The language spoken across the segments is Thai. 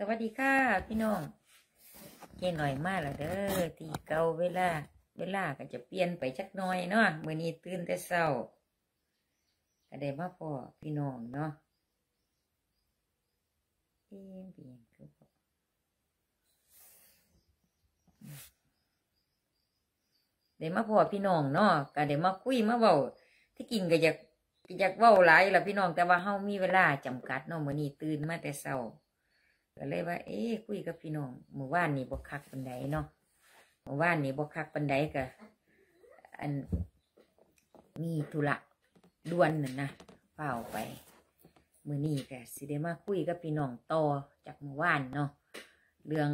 สวัสดีค่ะ พี่น้องเย็นหน่อยมากละเด้อที่เก่าเวลา เวลาก็จะเปลี่ยนไปชักหน่อยเนาะเมื่อนี้ตื่นแต่เช้าก็ได้มาพ่อพี่น้องเนาะเอยนเปลี่ยนคือ๋ดวมาพ่อพี่น้องเนาะก็เดวมาคุยมาเบาที่กินก็อยากอยากเบาหลายลวพี่น้องแต่ว่าเฮามีเวลาจำกัดเนาะเมื่อนี้ตื่นมาแต่เช้าก็เลยว่าเอ๊คุยกับพี่น้องเมื่อวานนี่บกคักปันไดเนาะเมื่อวานนี่บกคักปันไดก็อันมีธุระด่วนน่ะนะเป่าไปมือนี่ก็สิได้มาคุยกับพี่น้องต่อจากเมื่อวานเนาะเรื่อง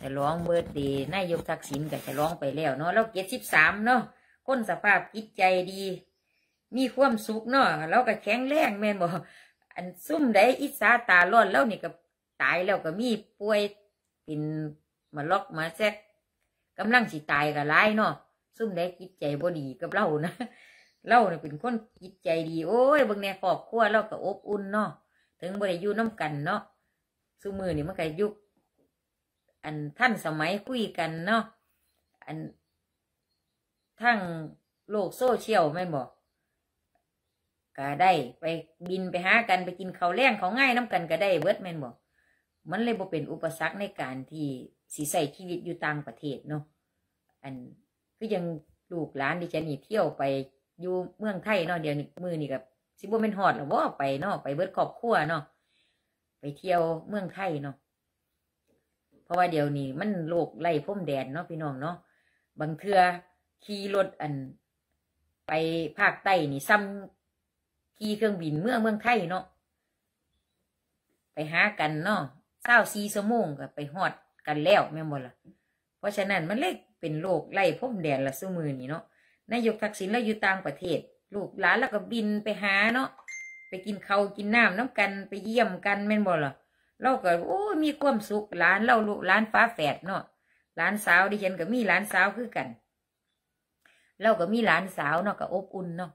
ฉลองเบิร์ดดีนายกทักษิณกับฉลองไปแล้วเนาะเราเกียรติสิบสามเนาะคนสภาพจิตใจดี มีความสุขเนาะเราก็แข็งแรงแม่นบอกอันซุ่มได้อิสาตาล้อนแล้วนี่ก็ตายแล้วก็มีป่วยกินมาล็อกมาแซกกำลังสิตายก็ร้ายเนาะซุ่มได้คิดใจบ่ดีกับเล่านะเล่าเนี่ยเป็นคนคิดใจดีโอ้ยบางแนครอบครัวเราก็อบอุ่นเนาะถึงบริยูน้ำกันเนาะซุ่มือนี่มันก็ยุค อันท่านสมัยคุยกันเนาะอันทั้งโลกโซเชียลไม่บอกก็ได้ไปบินไปหากันไปกินข้าวแล้งเขาง่ายน้ากันก็ได้เวิร์ดแมนบอกมันเลยบ่เป็นอุปสรรคในการที่สีใส่ชีวิตอยู่ต่างประเทศเนาะอันก็ยังลูกหลานดิฉันนี่เที่ยวไปอยู่เมืองไทยเนาะเดี๋ยวนี้มือนี่กับซิบเป็นหอดหรือว่าไปเนาะไปเบิร์ดขรอบขั้วเนาะไปเที่ยวเมืองไทยเนาะเพราะว่าเดี๋ยวนี้มันโลกไล่พุ่มแดนเนาะพี่น้องเนาะบางเทือขี่รถอัน ไปภาคใต้นี่ซ้ำขี่เครื่องบินเมื่อเมืองไทยเนาะ ไปหากันเนาะเศร้าซีสมงกับไปหอดกันแล้ว แม่หมดละเพราะฉะนั้นมันเล็กเป็นโลกไล่พุ่มแดนละสู้มือนี่เนาะนายกทักษิณแล้วอยู่ต่างประเทศลูกหลานแล้วก็บินไปหาเนาะไปกินเขากินน้ำน้ำกันไปเยี่ยมกันแม่นบกล่ะ เราก็ โอ้มีความสุขหลานเราลูกหลานฟ้าแฝดเนาะหลานสาวดิฉันก็มีหลานสาวคือกัน เราก็มีหลานสาวเนาะก็อบอุ่นเนาะ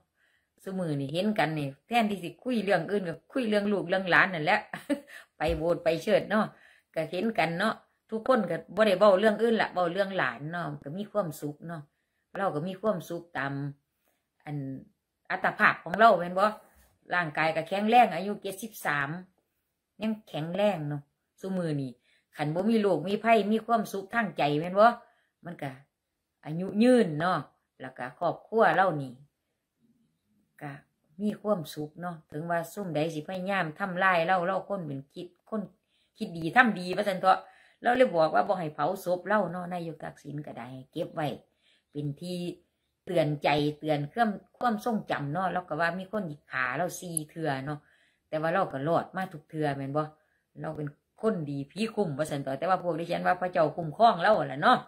สมือนี่เห็นกันนี่ แทนที่สิคุยเรื่องอื่นกับคุยเรื่องลูกเรื่องหลานนั่นแหละไปโบสไปเชิดเนาะก็เห็นกันเนาะทุกคนก็บ่ได้เบาเรื่องอื่นละเบาเรื่องหลานเนาะก็มีความสุขเนาะเราก็มีความสุขตาม อันอัตภาพของเราเป็นบ่ร่างกายก็แข็งแรงอายุเจ็ดสิบสามยังแข็งแรงเนาะสมือนี่ขันบ่มีลูกมีไพ่มีความสุขทั้งใจเป็นบ่มันก็อายุยืนเนาะแล้วก็ครอบครัวเล่านี่กะมีความสุขเนาะถึงว่าซุ่มใดสิพยายามทำลายเล่าเล่าคนเป็นคิดคนคิดดีทำดีวระสันตัวเราเลยบอกว่าบอกให้เผาศพเล่าเนาะนายกักสินก็ได้เก็บไว้เป็นที่เตือนใจเตือนเครื่องความทรงจำเนาะแล้วก็ว่ามีคนหยิกขาเราซีเถื่อเนาะแต่ว่าเราก็รอดมาทุกเถื่อเหมือนบ่เราเป็นคนดีพี่คุ้มวระสันตัวแต่ว่าพวกดิฉันว่าพระเจ้าคุ้มครองเราแหละเนาะ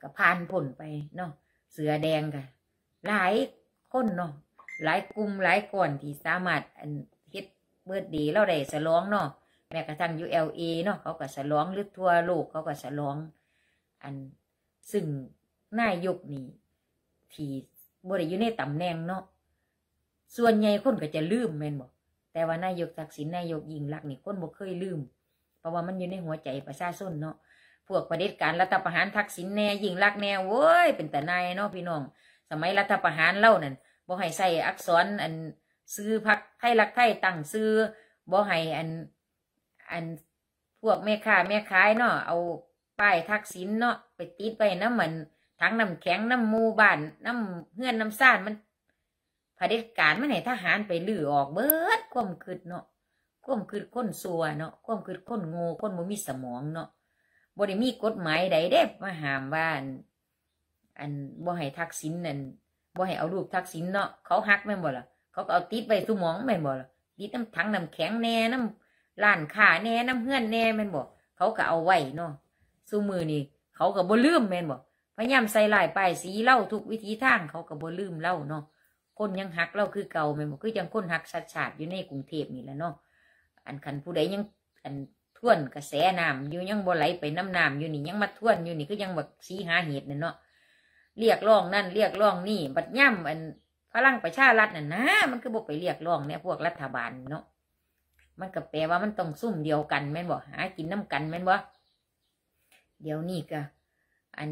ก็ผ่านผลไปเนาะเสือแดงกันหลายคนเนาะหลายกลุ่มหลายก่อน ที่สามารถอันเฮ็ดเบิดดีเราได้สลองเนาะแม้กระทั่งยูเอลเอเนาะเขาก็สลองหรือทัรวโลกเขาก็สลอง อันซึ่ง นายกนี่ที่บริยู่ในตำแหน่งเนาะส่วนใหญ่คนก็จะลืมแม่นบอกแต่ว่านายก ทักษิณนายกยิงลักนี่ คนบ่เคยลืม เพราะว่ามันอยู่ในหัวใจประชาชนเนาะพวกประเด็จการรัฐประหารทักษิณแน่ ยิงลักแน่เว้ยเป็นแต่นายเนาะพี่น้องสมัยรัฐประหารเล่านั่นบ่ให้ใส่อักษรอันซื้อพักไทยรักไทยตั้งซื้อบ่ให้ อัน อันพวกแม่ค้าแม่ขายเนาะเอาป้ายทักษิณเนาะไปติดไปน้ำเหมือนทั้งน้ำแข็งน้ำมูบ้านน้ำเฮือนน้ำซ่านมันผด็จการม่ไหนทหารไปลือออกเบิดก้มคืดเนาะก้มคืดค้นซัวเนาะก้มคืดค้นงูค้นมุมีสมองเนาะบ่ได้มีกฎหมายใดเด็บมาห้ามว่านอันบ่ให้ทักสินนั่นบ่ให้เอารูปทักสินเนาะเขาหักแม่บ่ล่ะเขาก็เอาติดไปสมองแม่บ่ล่ะติดน้ำถังน้ำแข็งแน่น้ำล้านขาแน่น้ำเพื่อนแน่แม่บ่เขาก็เอาไว้เนาะสูมือนี่เขาก็บ่ลืมแม่บ่พยายามใส่ลายปสีเล่าทุกวิธีทางเขาก็บ่ลืมเล่าเนาะ คนยังหักเล่าคือเก่าแม่บ่คือยังคนหักชัดชาดอยู่ในกรุงเทพนี่แหละเนาะ อันขันผู้ใดยังอันท่วนกระแสน้ำอยู่ยังบ่ไหลไปน้ำน้ำอยู่นี่ยังมาท่วนอยู่นี่คือยังแบบสีหาเหตุเนี่ยเนาะเรียกร้องนั่นเรียกร้องนี่ บัดย่ำอันพลังประชารัฐน่ะนะมันคือบอกไปเรียกร้องเนี่ยพวกรัฐบาลเนาะมันก็แปลว่ามันต้องซุ่มเดียวกันแม่นบอกหากินน้ากันแม่นบ่เดี๋ยวนี้ก็อัน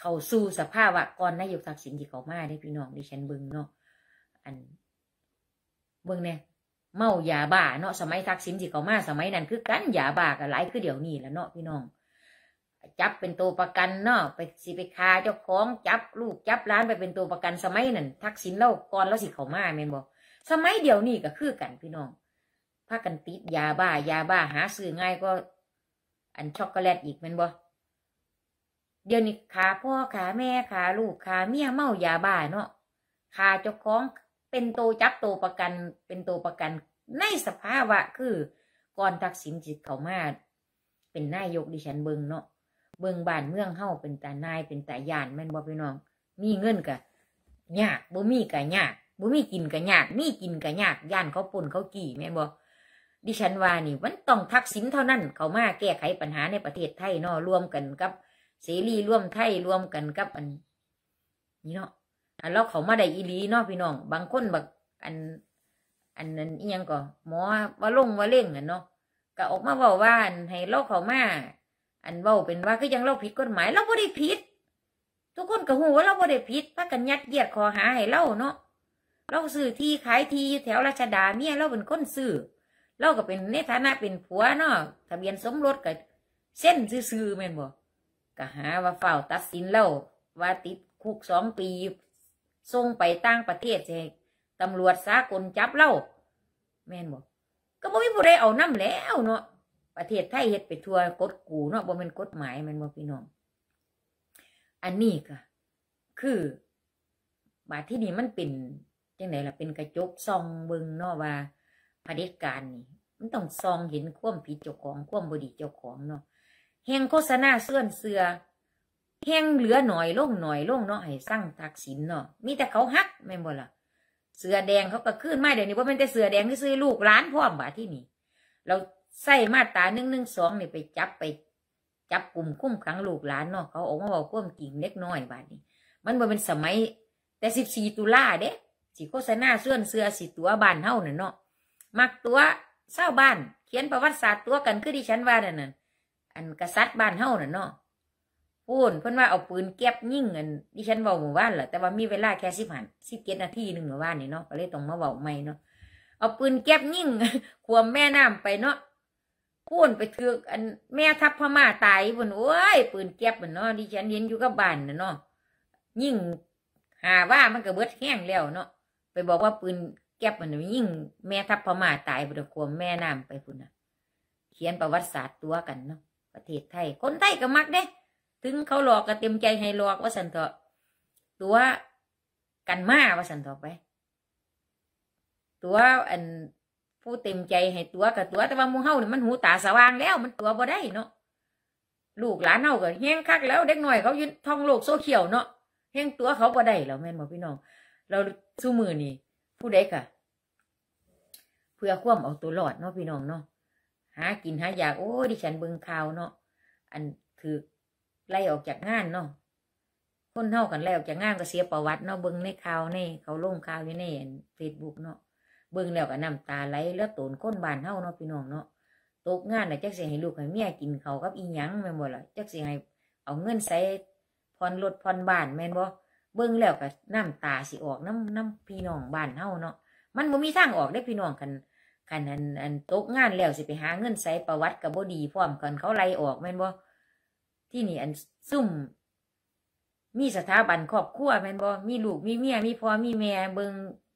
เขาสู้สภาพวะก่อนนายกทักษิณที่เขามาได้พี่น้องดิฉันเบิ้งเนาะอันเบิ้งเนี่ยเมายาบ้าเนาะสมัยทักษิณที่เขามาสมัยนั้น คือกันยาบ้ากันหลายคือเดี๋ยวนี้แล้วเนาะพี่น้องจับเป็นตัวประกันเนาะ ไปสิไปคาเจ้าของจับ ลูก จับร้านไปเป็นตัวประกันสมัยนั่นทักษิณเล่าก่อนแล้วสิเขามาแมนบอกสมัยเดียวนี่ก็คือกันพี่น้องพากันติดยาบ้ายาบ้าหาซื้อง่ายก็อันช็อกโกแลตอีกแมนบอกเดี๋ยวนี้ขาพ่อขาแม่ขาลูกขาเมียเมายาบ้าเนาะขาเจ้าของเป็นตัวจับตัวประกัน เป็นตัวประกัน ในสภาวะ คือ ก่อนทักษิณจิตเขามา เป็นนายกดิฉันเบิงเนาะเบิ่งบ้านเมืองเฮาเป็นตานายเป็นตายานแม่นบ่พี่น้อง มีเงินกะยากบ่มีกะยากบ่มีกินกะยาก มีกินกะยากย่านเขาปนเขากี่แม่นบ่ดิฉันว่านี่ มันต้องทักษิณเท่านั้น เขามาแก้ไขปัญหาในประเทศไทยเนาะรวมกันกับ เสรีร่วมไทยรวมกันกับ อัน นี่เนาะอันแล้วเขามาได้อีลี เนาะพี่น้อง บางคนแบบอัน อันนั้นอียังก่อหมอว่าลงว่าเล่งกันเนาะก็ออกมาบอกว่าให้เราเขามาอันเบาเป็นว่าก็ยังเราผิดกฎหมายเราบ่ได้ผิดทุกคนก็หูว่าเราบ่ได้ผิดพากันยัดเยียดขอหาให้เราเนาะเราสื่อที่ขายที่แถวราชดาเมียเราเป็นคนสื่อเราก็เป็นในฐานะเป็นผัวเนาะทะเบียนสมรสกับเส้นซื่อแม่นบ่ก็หาว่าเฝ้าตัดสินเราว่าติดคุกสองปีส่งไปต่างประเทศใช่ตำรวจสากลจับเราแม่นบ่ก็ไม่มีผู้ใดเอาน้ำแล้วเนาะประเทศไทยเฮ็ดไปทัวกดกูเนาะบ่เป็นกฎหมายมันบ่พี่น้อง อันนี้ก็คือบาดที่นี่มันเป็นจังไหนล่ะเป็นกระจกซองเบิงเนาะว่าพระเด็จการนี่ มันต้องซองเห็นคว่มผิดเจ้าของคว่มบดีเจ้าของเนาะแหงโฆษณาเสื่อนเสือแหงเหลือหน่อยล่งหน่อยล่งเนาะให้สร้างทักษิณเนาะมีแต่เขาฮักแม่นบ่ล่ะเสือแดงเขาก็ขึ้นมาเดี๋ยวนี้ว่าเป็นแต่เสือแดงที่ซื้อลูกร้านพ่อมบาที่นี่เราใส่มาตาหนึ่งหนึ่งสองนี่ไปจับไป จับกลุ่มคุ้มขังลูกหลาน เนาะเขา ออกมาบอกพ่วมกิ่ง เล็กน้อย บาดนี้ มันบ่เป็นสมัยแต่สิบสี่ตุลาเด้สิ โฆษณาเสื้อเสื้อสีตัวบานเฮาน่ะเนาะมักตัวเศร้าบ้าน เขียนประวัติศาสตร์ตัวกัน คือดิฉันว่าเนั่นอันกษัตริย์บ้านเฮาน่ะเนาะพูนเพื่อนว่าเอาปืนเก็บยิ่งเงินดิฉันบอกหมู่บ้านเหรอแต่ว่ามีเวลาแค่สิบหันสิบเก็ดนาทีหนึ่งหมู่บ้านนี่เนาะก็เลยต้องมาบบกใหม่เนาะเอาปืนเก็บยิ่งควมแม่น้ำไปเนาะพูนไปเถือกอันแม่ทัพพม่าตายบนโอ้ยปืนแก็บบนเนาะดิฉันเห็นอยู่กับบ้านเนาะยิ่งหาว่ามันก็เบิดแห้งแล้วเนาะไปบอกว่าปืนแก็บมนยิ่งแม่ทัพพม่าตายบนควมแม่น้ำไปพุณนะเขียนประวัติศาสตร์ตัวกันเนาะประเทศไทย คนไทยก็มักเด้ ถึงเขาหลอกก็เต็มใจให้หลอกว่าสันเถอะตัวกันมาว่าสันเถอะไป ตัวอันผู้เต็มใจให้ตัวกับตัวแต่ว่ามูเฮาเนี่ยมันหูตาสว่างแล้ว มันตัวบ่ได้เนาะลูกหลานเฮาก็แห้งคักแล้วเด็กหน่อย เขายืนท่องโลกโซเขียวเนาะแห้งตัวเขาบ่ได้แล้วแม่นบ่พี่น้องเราสู้มือนี่ผู้ใดกะเพื่อควมเอาตัวหลอดเนาะพี่น้องเนาะหากินหาอยากโอ้ดิฉันเบิ่งข่าวเนาะอันถือไล่ออกจากงานเนาะคนเท่ากันไล่ออกจากงาน ก็เสียประวัติเนาะเบิ่งในข่าวในเขาลงข่าวอยู่ในเฟซบุ๊กเนาะเบิ่งแล้วก็น้ำตาไหลเลือดตนก้นบานเ้าเนาะพี่น้องเนาะตกงานน่ะจักสิให้ลูกให้เมียกินเขากับอีหยังแม่นบ่ล่ะจักสิให้เอาเงินใส่ผ่อนรถผ่อนบ้านแม่นบ่เบิ่งแล้วก็น้ำตาสิออกน้ำน้ำพี่น้องบ้านเ้าเนาะมันบ่มีทางออกได้พี่น้องกันกันอันอันตกงานแล้วสิไปหาเงินใส่ประวัติกับบ่ดีพร้อมกันเขาไล่ออกแม่นบ่ที่นี่ อันซุ่มมีสถาบันครอบครัวแม่นบ่มีลูกมีเมียมีพ่อมีแม่เบิ่ง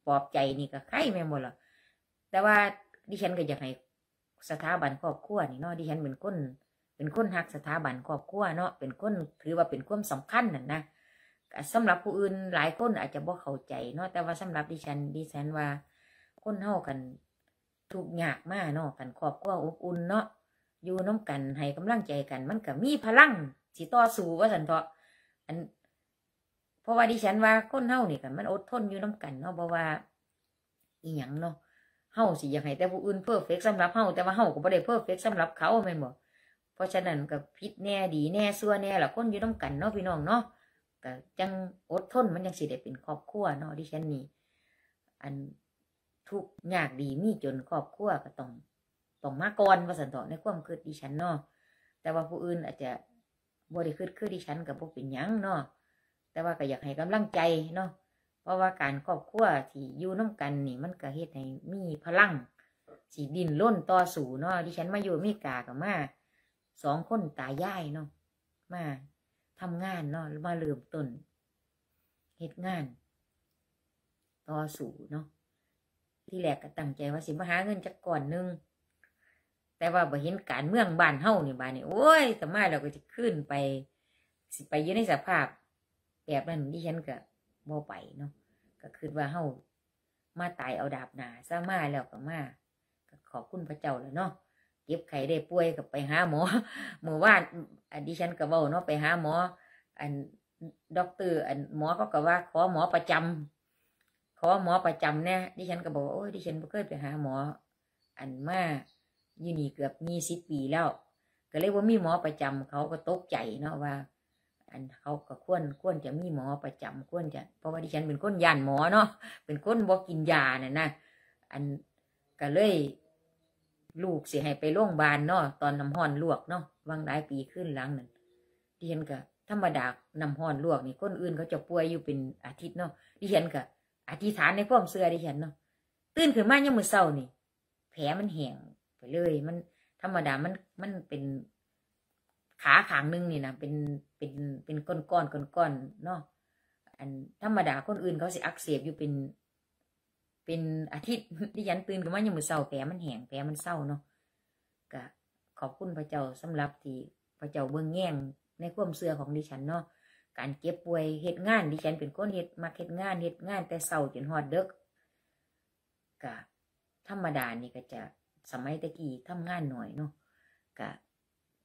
ปอบใจนี่ก็ใครไม่หมดหรอกแต่ว่าดิฉันก็อยากให้สถาบันครอบครัวนี่เนาะดิฉันเป็นคนเป็นคนหักสถาบันครอบครัวเนาะเป็นคนถือว่าเป็นความสำคัญนั่นนะสำหรับผู้อื่นหลายคนอาจจะบ่เข้าใจเนาะแต่ว่าสำหรับดิฉันดิฉันว่า คนเฮากันทุกยากมากเนาะกันครอบครัวอบอุ่นเนาะอยู่น้ากันให้กำลังใจกัน มันก็มีพลังสิต่อสู้ว่าสันเถาะอันราะว่าดิฉันว่าคนเฮานี่กันมันอดทนอยู่น้ากันเนาะเพราะว่า อีหยังเนาะเฮาสิอยากให้แต่ผู้อื่นเพอร์เฟกสำหรับเฮาแต่ว่าเฮาก็บ่ได้เพอร์เฟกสำหรับเขาแม่นบ่เพราะฉะนั้นก็พิษแน่ดีแน่ซัวแน่ละคนอยู่น้ากันเนาะพี่น้องเนาะก็จังอดทนมันยังสิได้เป็นครอบครัวเนาะดิฉันนี่อันทุกยากดีมีจนครอบครัวก็ต้องต้องมาก่อนว่าสันตอในความคิดดิฉันเนาะแต่ว่าผู้อื่นอาจจะบ่ได้คิดคือดิฉันกับพวกเป็นยังเนาะแต่ว่าก็อยากให้กำลังใจเนาะ เพราะว่าการครอบครัวที่อยู่น้ากันนี่มันก็เฮ็ดให้มีพลังสีดินล้นต่อสู่เนาะดิฉันมาอยู่มีกากับมาสองคนตายายเนาะมาทำงานเนาะมาเริ่มต้นเฮ็ดงาน ต่อสู่เนาะที่แรกก็ตั้งใจว่าสิมาหาเงินจากก่อนนึง แต่ว่าบ่เห็นการเมืองบ้านเฮานี่บ้านนี่โอ้ยสมัยเราก็จะขึ้นไป สิไปยืนในสภาพแบบนั้นที่ฉันก็บ่ไปเนาะก็คือว่าเฮามาตายเอาดาบหนาซะมาแล้วก็มาก็ขอบคุณพระเจ้าเลยเนาะเก็บไข่ได้ป่วยกับไปหาหมอเมื่อวานอันดิฉันก็บบ้เนาะไปหาหมอ อันด็อกเตอร์ อันหมอก็ก็ว่า ขอหมอประจำ ขอหมอประจำเนี่ยดิฉันก็บอกว่าโอ้ยดิฉันเคยไปหาหมอ อันมาอยู่นี่เกือบยี่สิบปีแล้ว ก็เลยว่ามีหมอประจำ เขาก็ตกใจเนาะว่าอันเขาก็ควรควรจะมีหมอประจำควรจะเพราะว่าดิฉันเป็นคนยานหมอเนาะเป็นคนบอกกินยาเนี่ยนะอันก็เลย ลูกเสียให้ไปโรงพยาบาลเนาะตอนน้ำห่อนลวกเนาะวางหลายปีขึ้นหลังนั่นดิฉันก็ธรรมดาน้ำห่อนลวกนี่คนอื่นเขาจะป่วยอยู่เป็นอาทิตย์เนาะดิฉันก็อธิษฐานในความเสื่อดิฉันเนาะตื่นขึ้นมายังมือเศร้านี่แผลมันแห้งไปเลย มัน ธรรมดามันมันเป็นขาขางนึงนี่นะเป็นเป็นเป็นก้อนก้อนก้อนก้อนเนาะอันธรรมดาคนอื่นเขาสิอักเสบอยู่เป็น เป็นอาทิตย์ที่ยันตื่นกันว่ายังมือเศร้าแผลมันแห้งแผลมันเศร้าเนาะก็ขอบคุณพระเจ้าสำหรับที่พระเจ้าเบื้องแง่งในความเสื่อของดิฉันเนาะการเก็บป่วยเหตุงานดิฉันเป็นคนเหตุมาเหตุงานเหตุงานแต่เศร้าจนหอดเด็กกะธรรมดานี่ก็จะสมัยตะกี้ทำงานหน่อยเนาะกะ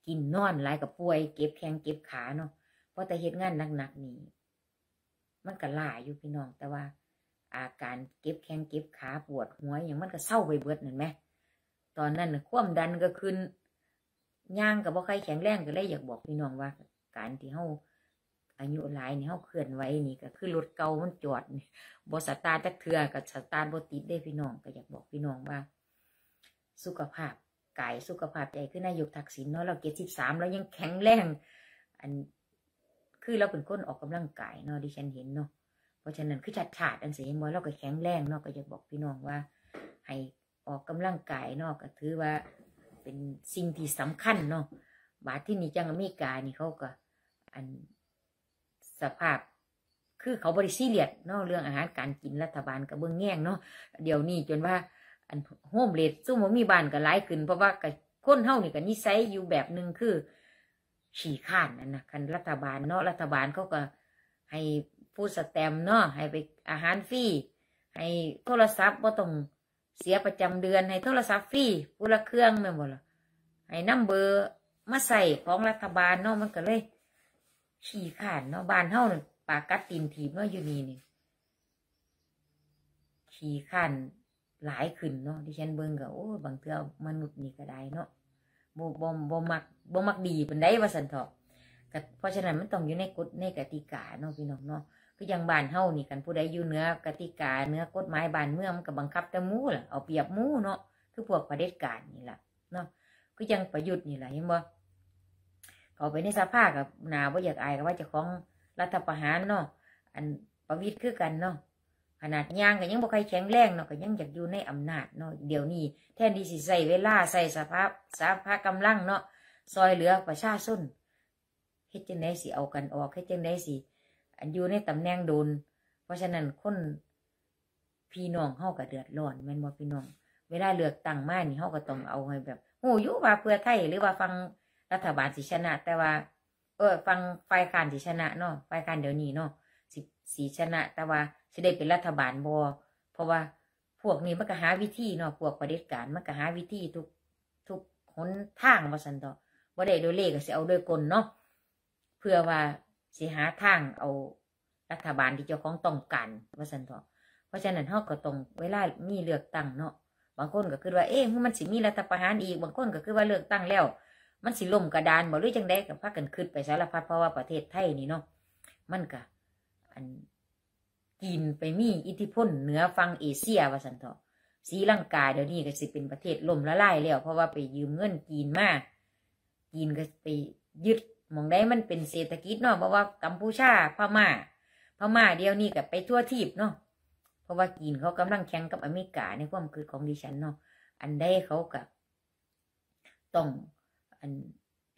กินนอนหลายกับป่วย เก็บแข้งเก็บขาเนาะเพราะแต่เหตุงานหนักๆนี่มันก็หลายอยู่พี่น้อง แต่ว่า อาการเก็บแข้งเก็บขาปวดหัวอย่างมันก็เศร้าไปเบิดนห็นไหมตอนนั้นความดันก็ขึ้นย่างกับบ่ใครแข็งแรงก็เลยอยากบอกพี่น้องว่า การที่เขาอายุหลายนี่เขาเคลื่อนไหวนี่ก็คือรถเก่ามันจอดบอสตาร์ตะเทื่อกับสตาร์ทบติดได้พี่น้อง ก็อยากบอกพี่น้องว่า สุขภาพกาย สุขภาพใจคือนายกทักษิณเนาะเราเกสิบสามเรายังแข็งแรงอันคือเราเป็นคนออกกำลังกายเนาะดิฉันเห็นเนาะเพราะฉะนั้นคือฉัดฉาดอันเสียมอยเราก็แข็งแรงเนาะก็อยากบอกพี่น้องว่าให้ออกกำลังกายเนาะก็ถือว่าเป็นสิ่งที่สำคัญเนาะบาทที่นี่จังอเมริกานี่เขาก็อันสภาพ คือเขาบริซีเลียดเนาะเรื่องอาหารการกินรัฐบาลกับเบื้องแง่งเนาะเดี๋ยวนี้จนว่าันโฮมเลดซุ่มว่ามีบ้านก็หลายขึ้นเพราะว่ากคนเฮานี่ก็นิสัยอยู่แบบหนึ่งคือขี่ข้านนั่นนะคันรัฐบาลเนาะรัฐบาลเขาก็ ให้ผู้สแตมเนาะให้ไปอาหารฟรีให้โทรศัพท์ว่าต้องเสียประจำเดือนให้โทรศัพท์ฟรีผู้ละเครื่องแม่นบ่หรอให้น่มเบอร์มาใส่ของรัฐบาลเนาะมันก็เลยขี่ข้าน เนาะบ้านเฮานปากกัดตีนถีบเนาะอยู่นี่นี่ขี่ข้านหลายขึ้นเนาะที่ฉันเบิ่งก็ โอ้ บางเทื่อมนุษย์นี่ก็ได้เนาะบ่บ่บ่มักบ่มักดีเป็นได้ว่าสันทอกก็เพราะฉะนั้นมันต้องอยู่ในกฎในกติกาเนาะพี่น้องเนาะคืออย่างบ้านเฮานี่กันผู้ใดอยู่เนื้อกติกาเนื้อกฎหมายบ้านเมืองมันก็บังคับแต่มู้ล่ะเอาเปรียบมู้เนาะคือพวกประเด็จการนี่ล่ะเนาะคือยังประยุทธ์นี่ล่ะเห็นบ่เขาไปในสภากับนาว่าอยากอายก็ว่าจะของรัฐประหารเนาะอันประวิตรคือกันเนาะขนาดย่างก็ยังบกใครแข็งแรงเนาะก็ยังอยากอยู่ในอำนาจเนาะเดี๋ยวนี้ แทนที่สิใส่เวลาใส่สภาพสภาพกำลังเนาะซอย เหลือ ประชาชนเฮ็ดจังไดสิเอากันออกเฮ็ดจังไดสิอันอยู่ใน ตำแหน่งโดน เพราะฉะนั้นคนพี่น้องเฮาก็เดือดร้อนแม่นบ่พี่น้อง เวลาเลือกตั้งมานี่เฮาก็ต้อง เอาให้แบบโออยู่ว่าเพื่อไทยหรือว่าฟังรัฐบาลสิชนะ แต่ว่า เออฟังฝ่ายการสิชนะ เนาะฝ่ายการเดี๋ยวนี้เนาะสิสิชนะ แต่ว่าสิได้เป็นรัฐบาลบอเพราะว่าพวกนี้มันก็หาวิธีเนาะ พวกประเด็จการ มันก็หาวิธีทุกทุกหนทางว่าสันตอว่าได้โดยเลขก็สิเอาโดยกลเนาะ เพื่อว่า สิหาทางเอารัฐบาลที่เจ้าของต้องการว่าสันตอเพราะฉะนั้นเฮาก็ต้องเวลา มีเลือกตั้งเนาะ บางคนก็คือว่าเอ๊ะมันสิมีรัฐประหารอีก บางคนก็คือว่าเลือกตั้งแล้ว มันสิล่มกระดานบ่หรือจังได้ก็พากันขึ้นไปสารพัดเพราะว่าประเทศไทยนี่เนาะมันก็อันจีนไปมีอิทธิพลเหนือฝั่งเอเชียว่าสันทอสีลังกาเดี๋ยวนี้ก็สิเป็นประเทศล่มละลายแล้วเพราะว่าไปยืมเงินจีนมากจีนก็ไปยึดมองได้มันเป็นเศรษฐกิจเนาะเพราะว่ากัมพูชาพม่าพม่าเดียวนี้กับไปทั่วทีบเนาะเพราะว่าจีนเขากำลังแข่งกับอเมริกาในความคือของดิฉันเนาะอันได้เขากับต้องอัน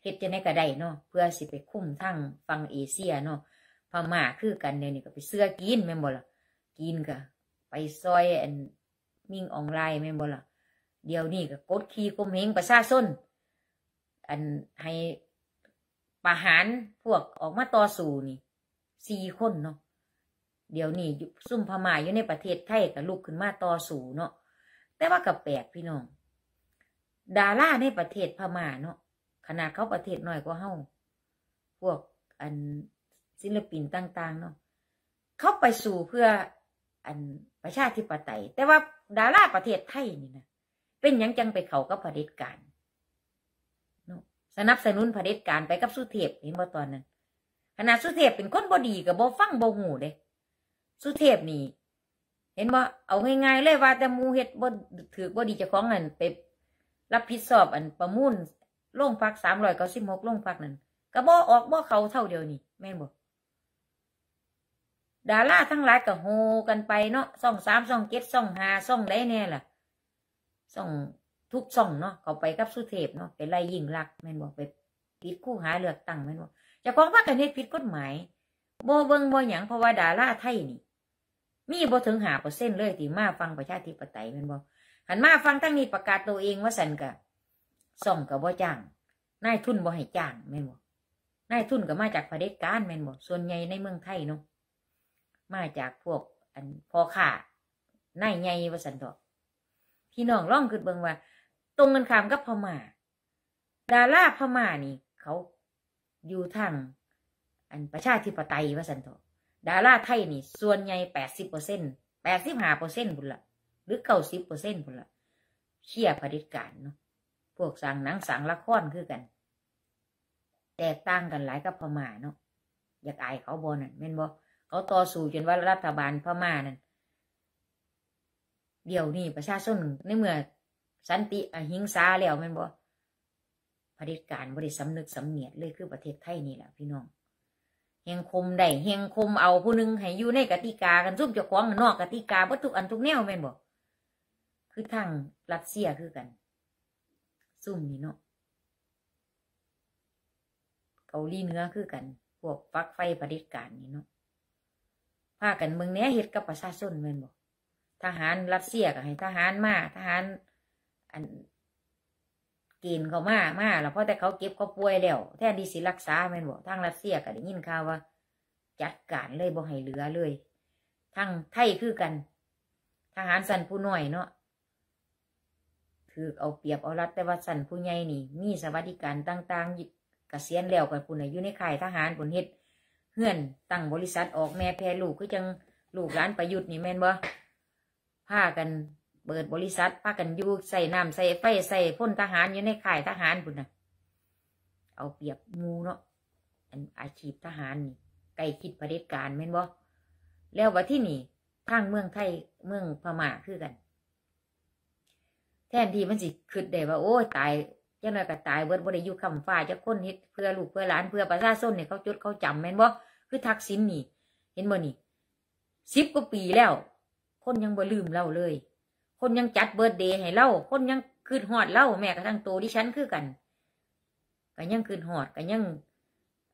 เฮ็ดจะได้ก็ได้เนาะเพื่อสิไปคุ้มทั้งฟังเอเชียเนาะพม่าคือกันเนี่ยนี่ก็ไปเสื้อกินแม่นบ่ล่ะกินก็ไปซอยอันมิ่งออนไลน์แม่นบหล่ะเดี๋ยวนี้ก็กดขี่กุมเหงประชาชนอันให้ประหารพวกออกมาต่อสู้นี่สี่คนเนาะ เดี๋ยวนี้ซุ่มพม่าอยู่ในประเทศไทยกับลูกขึ้นมาต่อสู้เนาะ แต่ว่ากับแปลกพี่น้อง ดาราในประเทศพม่าเนาะขนาดเขาประเทศน้อยกว่าเฮาพวกอันศิลปินต่างๆ เนาะ เขาไปสู่เพื่ออันประชาธิปไตย แต่ว่าดาราประเทศไทยนี่นะ เป็นยังจังไปเขากับเผด็จการ สนับสนุนเผด็จการไปกับสุเทพเห็นบ่ตอนนั้นขณะสุเทพเป็นคนบอดีกับบ่ฟังบ่หูเด้สุเทพนี่เห็นบ่เอาง่ายๆเลยว่า แต่มูเฮ็ดบ่ถือบอดีจะคล้องอันไปรับผิดชอบอันประมูลโ่งพักสามร้อยเก้าสิบหกโ่งพักนั่นก็บ่ออกบ่เขาเท่าเดียวนี่แม่นบ่ดาราทั้งหลายก็โฮกันไปเนาะส่องสามส่องเจ็ดส่องหาส่องได้แน่ล่ะส่องทุกส่องเนาะ เขาไปกับสุเทพเนาะไปไล่ยิงลักแม่นบอกไปปิดคู่หาเลือกตั้งแม่นบอกจะฟ้องว่ากันเฮ็ดผิดกฎหมายโบเบิงโบหยังเพราะว่าดาราไทยนี่ มีโบถึงหาเปอร์เซ็นต์เลย ที่มาฟังประชาธิปไตยแม่นบอก หันมาฟังทั้งนี้ประกาศตัวเองว่าสันกะส่องกับบจ้างนายทุนบให้จ้างแม่นบอกนายทุนก็มาจากประเด็จการแม่นบอกส่วนใหญ่ในเมืองไทยเนาะมาจากพวกอันพอข่านใหญ่วสันดอกพี่น้องร่องขึ้นเบิงว่า ตรงกันข้ามกับพม่าดาราพม่านี่ เขาอยู่ทางอันประชาธิปไตยวสันดอกดาราไทยนี่ ส่วนใหญ่แปดสิบเปอร์เซ็นต์แปดสิบห้าเปอร์เซ็นต์บุญละหรือเก้าสิบเปอร์เซ็นต์บุญละเชี่ยผลิตการเนาะพวกสั่งหนังสั่งละครคือกัน แตกต่างกันหลาย กับพม่าเนาะอยากอายเขาบอนั่นแม่นบอเขาต่อสู้จนว่ารัฐบาลพม่านั่นเดี๋ยวนี้ประชาชนในเมื่อสันติ อหิงสาแล้วแม่นบ่กผลิตการบริสำนึกสำเนียดเลย คือประเทศไทยนี่แหละพี่น้องเฮงคมได้เฮงคมเอาผู้นึง ให้อยู่ในกติกากัน ซุ่มจะคว้อง นอกกติกาวัตถุอันทุกแนวแม่นบ่คือทางรัสเซียคือกัน ซุ่มนี่เนาะเกาหลีเหนือคือกัน พวกฟักไฟผลิตการนี่เนาะากันเมืองเนี้ยเห็ดกับประชาชนหมอนบ่ ทหารรัสเซียกับทหารมา ทหารอันกินเขามา มา แล้วพอแต่เขาเก็บเขาป่วยแล้วแทนดีสิรักษาหมอนบ่ทางรัสเซียกับยินข่าวว่า จัดการเลยบ่ให้เหลือเลยทางไทยคือกัน ทหารสันผู้หน่อย เนาะถือเอาเปรียบเอารัดแต่ว่าสันผู้ใหญ่นี่ มีสวัสดิการต่างๆกเกษียณแล้วกับปุ่นอยู่ในค่ายทหารปุ่นเห็ดเฮือนตั้งบริษัทออกแม่แพรลูกคือจังลูกร้านประยุทธ์นี่แม่นบ่ผ้ากันเปิดบริษัทผ้ากันยูใส่น้ำใส่ไฟใส่พ่นทหารอยู่ในข่ายทหารพุ่นนะเอาเปรียบงูเนาะอันอาชีพทหารนี่ไก่คิดประเด็จการแม่นบ่แล้วว่าที่นี่ทางเมืองไทย เมืองพม่าคือกัน แทนที่มันสิคืดีดยว่าโอ้ตายจ้าหน่อยก็ตายเบิดบ่ได้อยู่คำฟ้าจะค้นเฮ็ดเพื่อลูกเพื่อหลานเพื่อประชาชนเนี่ยเขาจดเขาจำแม่นบ่คือทักษิณนนี่ เห็นบ่นี่สิบกว่าปีแล้ว คนยังบ่ลืมเล่าเลย คนยังจัดเบิร์ดเดย์ให้เล่าคนยังคืนหอดเล่าแม่กระทั่งโตดิฉันคือกันกันยังคืนหอดกันยัง